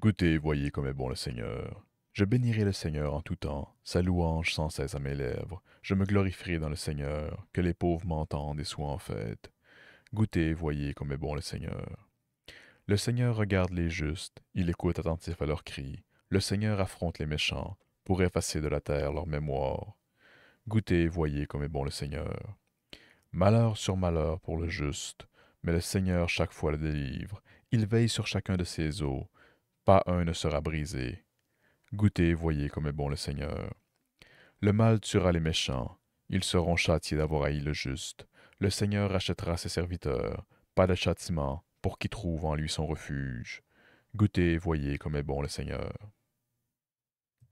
Goûtez voyez comme est bon le Seigneur. Je bénirai le Seigneur en tout temps, sa louange sans cesse à mes lèvres. Je me glorifierai dans le Seigneur, que les pauvres m'entendent et soient en fête. Goûtez voyez comme est bon le Seigneur. Le Seigneur regarde les justes, il écoute attentif à leurs cris. Le Seigneur affronte les méchants, pour effacer de la terre leur mémoire. Goûtez voyez comme est bon le Seigneur. Malheur sur malheur pour le juste, mais le Seigneur chaque fois le délivre. Il veille sur chacun de ses eaux pas un ne sera brisé. Goûtez, voyez comme est bon le Seigneur. Le mal tuera les méchants, ils seront châtiés d'avoir haï le juste. Le Seigneur rachètera ses serviteurs, pas de châtiment, pour qui trouve en lui son refuge. Goûtez, voyez comme est bon le Seigneur.